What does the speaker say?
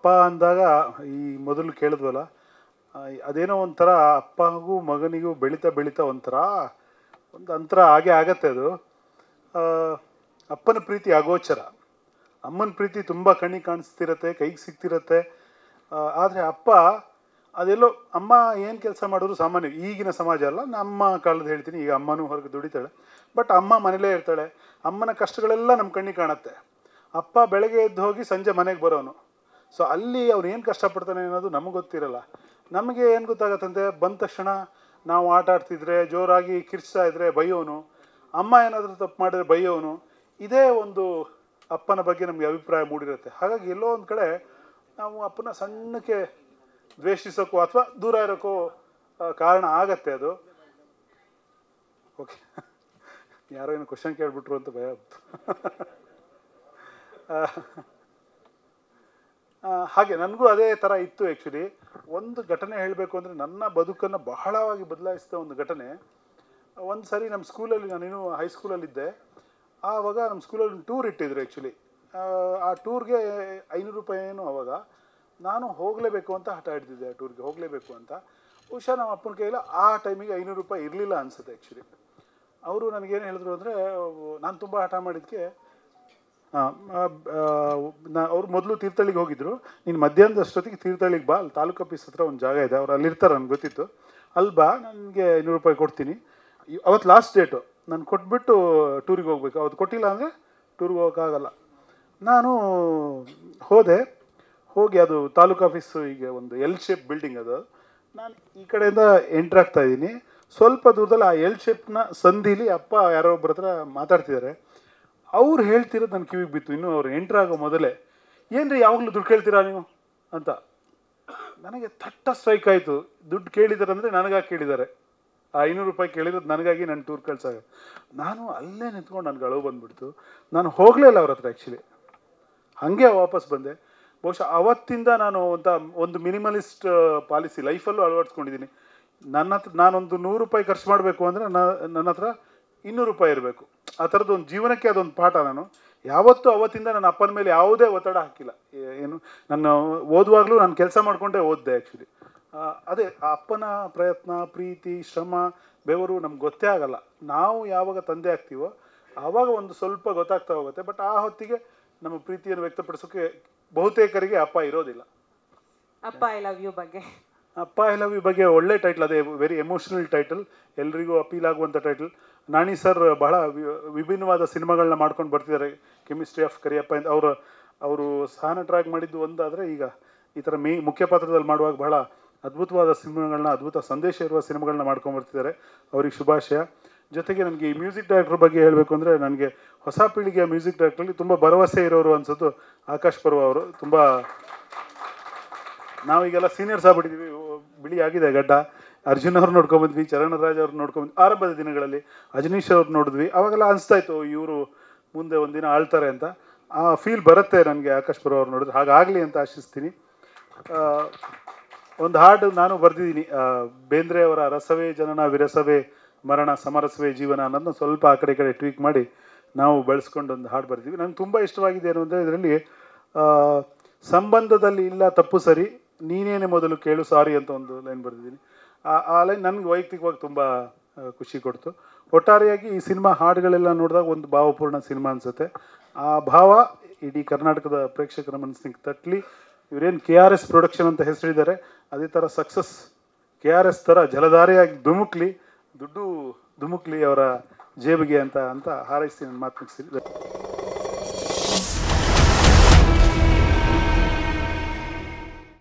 ಅಪ್ಪ ಅಂದಾಗ ಈ ಮೊದಲು ಕೇಳಿದ್ವಲ್ಲ ಅದೇನೋ ಒಂಥರ ಅಪ್ಪಗೂ ಮಗನಿಗೂ ಬೆಳೀತಾ ಬೆಳೀತಾ ಒಂಥರ ಒಂದು ಅಂತರ ಹಾಗೆ ಆಗತ್ತೆ ಅದು ಅಪ್ಪನ ಪ್ರೀತಿ ಅಗೋಚರ ಅಮ್ಮನ ಪ್ರೀತಿ ತುಂಬ ಕಣ್ಣಿಗೆ ಕಾಣಿಸ್ತಿರತ್ತೆ ಕೈಗೆ ಸಿಗ್ತಿರತ್ತೆ ಆದರೆ ಅಪ್ಪ ಅದೆಲ್ಲೋ ಅಮ್ಮ ಏನು ಕೆಲಸ ಮಾಡಿದ್ರು ಸಾಮಾನ್ಯ ಈಗಿನ ಸಮಾಜ ಅಲ್ಲ ನಮ್ಮ ಕಾಲದ ಹೇಳ್ತೀನಿ ಈಗ ಅಮ್ಮನೂ ಹೊರಗೆ ದುಡಿತಾಳೆ ಬಟ್ ಅಮ್ಮ ಮನೇಲೇ ಇರ್ತಾಳೆ ಅಮ್ಮನ ಕಷ್ಟಗಳೆಲ್ಲ ನಮ್ಮ ಕಣ್ಣಿಗೆ ಕಾಣುತ್ತೆ ಅಪ್ಪ ಬೆಳಗ್ಗೆ ಎದ್ದು ಹೋಗಿ ಸಂಜೆ ಮನೆಗೆ ಬರೋನು ಸೊ ಅಲ್ಲಿ ಅವ್ರು ಏನು ಕಷ್ಟಪಡ್ತಾನೆ ಅನ್ನೋದು ನಮಗೆ ಗೊತ್ತಿರಲ್ಲ ನಮಗೆ ಏನು ಗೊತ್ತಾಗತ್ತಂತೆ ಬಂದ ತಕ್ಷಣ ನಾವು ಆಟ ಆಡ್ತಿದ್ರೆ ಜೋರಾಗಿ ಕಿರ್ಚ್ತಾ ಇದ್ದರೆ ಬೈಯೋನು ಅಮ್ಮ ಏನಾದರೂ ತಪ್ಪು ಮಾಡಿದ್ರೆ ಬೈಯೋನು ಇದೇ ಒಂದು ಅಪ್ಪನ ಬಗ್ಗೆ ನಮಗೆ ಅಭಿಪ್ರಾಯ ಮೂಡಿರುತ್ತೆ ಹಾಗಾಗಿ ಎಲ್ಲೋ ಒಂದು ಕಡೆ ನಾವು ಅಪ್ಪನ ಸಣ್ಣಕ್ಕೆ ದ್ವೇಷಿಸೋಕ್ಕೂ ಅಥವಾ ದೂರ ಇರೋಕ್ಕೂ ಕಾರಣ ಆಗತ್ತೆ ಅದು ಓಕೆ ಯಾರೋ ಏನು ಕ್ವಶನ್ ಕೇಳಿಬಿಟ್ರು ಅಂತ ಭಯ ಆಗ್ತು ಹಾಗೆ ನನಗೂ ಅದೇ ಥರ ಇತ್ತು ಆ್ಯಕ್ಚುಲಿ ಒಂದು ಘಟನೆ ಹೇಳಬೇಕು ಅಂದರೆ ನನ್ನ ಬದುಕನ್ನು ಬಹಳವಾಗಿ ಬದಲಾಯಿಸಿದ ಒಂದು ಘಟನೆ ಒಂದು ಸರಿ ನಮ್ಮ ಸ್ಕೂಲಲ್ಲಿ ನಾನಿನ್ನೂ ಹೈಸ್ಕೂಲಲ್ಲಿದ್ದೆ ಆವಾಗ ನಮ್ಮ ಸ್ಕೂಲಲ್ಲಿ ಒಂದು ಟೂರ್ ಇಟ್ಟಿದ್ರು ಆ್ಯಕ್ಚುಲಿ ಆ ಟೂರ್ಗೆ ಐನೂರು ರೂಪಾಯಿ ಏನು ಆವಾಗ ನಾನು ಹೋಗಲೇಬೇಕು ಅಂತ ಹಠ ಹಿಡಿದಿದ್ದೆ ಆ ಟೂರ್ಗೆ ಹೋಗಲೇಬೇಕು ಅಂತ ಹುಷಾ ನಮ್ಮ ಅಪ್ಪನ ಕೈಯಲ್ಲ ಆ ಟೈಮಿಗೆ ಐನೂರು ರೂಪಾಯಿ ಇರಲಿಲ್ಲ ಅನಿಸುತ್ತೆ ಆ್ಯಕ್ಚುಲಿ ಅವರು ನನಗೇನು ಹೇಳಿದ್ರು ಅಂದರೆ ನಾನು ತುಂಬ ಹಠ ಮಾಡಿದ್ದಕ್ಕೆ ನಾ ಅವ್ರು ಮೊದಲು ತೀರ್ಥಳ್ಳಿಗೆ ಹೋಗಿದ್ದರು ನೀನು ಮಧ್ಯಾಹ್ನದ ಅಷ್ಟೊತ್ತಿಗೆ ತೀರ್ಥಳ್ಳಿಗೆ ಬಾ ಅಲ್ಲಿ ತಾಲೂಕು ಆಫೀಸ್ ಹತ್ರ ಒಂದು ಜಾಗ ಇದೆ ಅವ್ರು ಅಲ್ಲಿರ್ತಾರೆ ನನಗೆ ಗೊತ್ತಿತ್ತು ಅಲ್ಲಿ ಬಾ ನನಗೆ ಐನೂರು ರೂಪಾಯಿ ಕೊಡ್ತೀನಿ ಅವತ್ತು ಲಾಸ್ಟ್ ಡೇಟು ನಾನು ಕೊಟ್ಬಿಟ್ಟು ಟೂರಿಗೆ ಹೋಗ್ಬೇಕು ಅವತ್ತು ಕೊಟ್ಟಿಲ್ಲ ಅಂದರೆ ಟೂರಿಗೆ ಹೋಗೋಕ್ಕಾಗಲ್ಲ ನಾನು ಹೋದೆ ಹೋಗಿ ಅದು ತಾಲೂಕು ಆಫೀಸು ಈಗ ಒಂದು ಎಲ್ ಶೇಪ್ ಬಿಲ್ಡಿಂಗ್ ಅದು ನಾನು ಈ ಕಡೆಯಿಂದ ಎಂಟ್ರ್ ಇದ್ದೀನಿ ಸ್ವಲ್ಪ ದೂರದಲ್ಲಿ ಆ ಎಲ್ ಶೇಪ್ನ ಸಂಧಿಲಿ ಅಪ್ಪ ಯಾರೋ ಒಬ್ಬರ ಹತ್ರ ಮಾತಾಡ್ತಿದ್ದಾರೆ ಅವ್ರು ಹೇಳ್ತಿರೋದು ನನ್ನ ಕಿವಿಗೆ ಬಿತ್ತು ಇನ್ನೂ ಅವ್ರು ಎಂಟ್ರಾಗೋ ಮೊದಲೇ ರೀ ಯಾವಾಗಲೂ ದುಡ್ಡು ಕೇಳ್ತೀರಾ ನೀವು ಅಂತ ನನಗೆ ತಟ್ಟ ಸ್ಟ್ರೈಕ್ ಆಯಿತು ದುಡ್ಡು ಕೇಳಿದಾರೆ ಅಂದರೆ ನನಗಾಗಿ ಕೇಳಿದ್ದಾರೆ ಆ ಐನೂರು ರೂಪಾಯಿ ಕೇಳಿರೋದು ನನಗಾಗಿ ನನ್ನ ಟೂರ್ ಕಳ್ಸಾಗ ನಾನು ಅಲ್ಲೇ ನಿಂತ್ಕೊಂಡು ನನಗೆ ಅಳವು ಬಂದುಬಿಡ್ತು ನಾನು ಹೋಗಲೇ ಇಲ್ಲ ಅವ್ರ ಹತ್ರ ಆ್ಯಕ್ಚುಲಿ ಹಾಗೆ ವಾಪಸ್ ಬಂದೆ ಬಹುಶಃ ಅವತ್ತಿಂದ ನಾನು ಅಂತ ಒಂದು ಮಿನಿಮಲಿಸ್ಟ್ ಪಾಲಿಸಿ ಲೈಫಲ್ಲೂ ಅಳವಡಿಸ್ಕೊಂಡಿದ್ದೀನಿ ನನ್ನ ಹತ್ರ ನಾನೊಂದು ನೂರು ರೂಪಾಯಿ ಖರ್ಚು ಮಾಡಬೇಕು ಅಂದರೆ ನನ್ನ ಹತ್ರ ಇನ್ನೂರು ರೂಪಾಯಿ ಇರಬೇಕು ಆ ಥರದ್ದೊಂದು ಜೀವನಕ್ಕೆ ಅದೊಂದು ಪಾಠ ನಾನು ಯಾವತ್ತೂ ಅವತ್ತಿಂದ ನನ್ನ ಅಪ್ಪನ ಮೇಲೆ ಯಾವುದೇ ಒತ್ತಡ ಹಾಕಿಲ್ಲ ಏನು ನನ್ನ ಓದುವಾಗಲೂ ನಾನು ಕೆಲಸ ಮಾಡಿಕೊಂಡೇ ಓದಿದೆ ಆ್ಯಕ್ಚುಲಿ ಅದೇ ಅಪ್ಪನ ಪ್ರಯತ್ನ ಪ್ರೀತಿ ಶ್ರಮ ಬೆವರು ನಮ್ಗೆ ಗೊತ್ತೇ ಆಗಲ್ಲ ನಾವು ಯಾವಾಗ ತಂದೆ ಆಗ್ತೀವೋ ಆವಾಗ ಒಂದು ಸ್ವಲ್ಪ ಗೊತ್ತಾಗ್ತಾ ಹೋಗುತ್ತೆ ಬಟ್ ಆ ಹೊತ್ತಿಗೆ ನಮ್ಮ ಪ್ರೀತಿಯನ್ನು ವ್ಯಕ್ತಪಡಿಸೋಕೆ ಬಹುತೇಕರಿಗೆ ಅಪ್ಪ ಇರೋದಿಲ್ಲ ಅಪ್ಪ ಐ ಲವ್ ಯು ಬಗ್ಗೆ ಅಪ್ಪ ಐ ಲವ್ ಬಗ್ಗೆ ಒಳ್ಳೆ ಟೈಟ್ಲ್ ಅದೇ ವೆರಿ ಎಮೋಷನಲ್ ಟೈಟಲ್ ಎಲ್ರಿಗೂ ಅಪೀಲ್ ಆಗುವಂಥ ಟೈಟಲ್ ನಾಣಿ ಸರ್ ಬಹಳ ವಿಭಿನ್ನವಾದ ಸಿನಿಮಾಗಳನ್ನ ಮಾಡ್ಕೊಂಡು ಬರ್ತಿದ್ದಾರೆ ಕೆಮಿಸ್ಟ್ರಿ ಆಫ್ ಕರಿಯಪ್ಪ ಅಂತ ಅವರು ಅವರು ಟ್ರ್ಯಾಕ್ ಮಾಡಿದ್ದು ಒಂದಾದರೆ ಈಗ ಈ ಥರ ಮೇ ಮುಖ್ಯ ಪಾತ್ರದಲ್ಲಿ ಮಾಡುವಾಗ ಬಹಳ ಅದ್ಭುತವಾದ ಸಿನಿಮಾಗಳನ್ನ ಅದ್ಭುತ ಸಂದೇಶ ಇರುವ ಸಿನಿಮಾಗಳನ್ನ ಮಾಡ್ಕೊಂಡು ಬರ್ತಿದ್ದಾರೆ ಅವ್ರಿಗೆ ಶುಭಾಶಯ ಜೊತೆಗೆ ನನಗೆ ಈ ಮ್ಯೂಸಿಕ್ ಡೈರೆಕ್ಟ್ರ್ ಬಗ್ಗೆ ಹೇಳಬೇಕು ಅಂದರೆ ನನಗೆ ಹೊಸ ಪೀಳಿಗೆಯ ಮ್ಯೂಸಿಕ್ ಡೈರೆಕ್ಟ್ರಲ್ಲಿ ತುಂಬ ಭರವಸೆ ಇರೋರು ಅನ್ಸೋದು ಆಕಾಶ್ ಪರ್ವ ಅವರು ತುಂಬ ನಾವೀಗೆಲ್ಲ ಸೀನಿಯರ್ಸ್ ಆಗ್ಬಿಟ್ಟಿದ್ವಿ ಬಿಳಿ ಆಗಿದೆ ಗಡ್ಡ ಅರ್ಜುನ್ ಅವ್ರು ನೋಡ್ಕೊಂಬಂದ್ವಿ ಚರಣರಾಜ್ ಅವ್ರು ನೋಡ್ಕೊಂಬಂದ್ವಿ ಆರಂಭದ ದಿನಗಳಲ್ಲಿ ಅಜನೀಶ್ ಅವ್ರು ನೋಡಿದ್ವಿ ಅವಾಗೆಲ್ಲ ಅನಿಸ್ತಾ ಇತ್ತು ಇವರು ಮುಂದೆ ಒಂದಿನ ಆಳ್ತಾರೆ ಅಂತ ಆ ಫೀಲ್ ಬರುತ್ತೆ ನನಗೆ ಆಕಾಶ್ ಪುರ ಅವ್ರು ನೋಡಿದ್ರೆ ಹಾಗಾಗಲಿ ಅಂತ ಆಶಿಸ್ತೀನಿ ಒಂದು ಹಾಡು ನಾನು ಬರೆದಿದ್ದೀನಿ ಬೇಂದ್ರೆ ಅವರ ರಸವೇ ಜನನ ವಿರಸವೇ ಮರಣ ಸಮರಸವೇ ಜೀವನ ಅನ್ನೋದನ್ನ ಸ್ವಲ್ಪ ಆ ಕಡೆ ಕಡೆ ಟ್ವೀಟ್ ಮಾಡಿ ನಾವು ಬಳಸ್ಕೊಂಡು ಒಂದು ಹಾಡು ಬರೆದೀವಿ ನಂಗೆ ತುಂಬ ಇಷ್ಟವಾಗಿದೆ ಏನು ಅಂದರೆ ಇದರಲ್ಲಿ ಸಂಬಂಧದಲ್ಲಿ ಇಲ್ಲ ತಪ್ಪು ಸರಿ ನೀನೇನೆ ಮೊದಲು ಕೇಳು ಸಾರಿ ಅಂತ ಒಂದು ಲೈನ್ ಬರೆದಿದ್ದೀನಿ ಆ ಲೈನ್ ನನಗೆ ವೈಯಕ್ತಿಕವಾಗಿ ತುಂಬ ಖುಷಿ ಕೊಡ್ತು ಒಟ್ಟಾರೆಯಾಗಿ ಈ ಸಿನಿಮಾ ಹಾಡುಗಳೆಲ್ಲ ನೋಡಿದಾಗ ಒಂದು ಭಾವಪೂರ್ಣ ಸಿನಿಮಾ ಅನಿಸುತ್ತೆ ಆ ಭಾವ ಇಡೀ ಕರ್ನಾಟಕದ ಪ್ರೇಕ್ಷಕರ ಮನಸ್ಸಿಗೆ ತಟ್ಲಿ ಇವರೇನು ಕೆ ಆರ್ ಎಸ್ ಪ್ರೊಡಕ್ಷನ್ ಅಂತ ಹೆಸರಿದ್ದಾರೆ ಅದೇ ಥರ ಸಕ್ಸಸ್ ಕೆ ಆರ್ ಎಸ್ ಥರ ಜಲಧಾರೆಯಾಗಿ ಧುಮುಕ್ಲಿ ದುಡ್ಡು ಧುಮುಕ್ಲಿ ಅವರ ಜೇಬಿಗೆ ಅಂತ ಅಂತ ಹಾರೈಸಿ ನನ್ನ ಮಾತು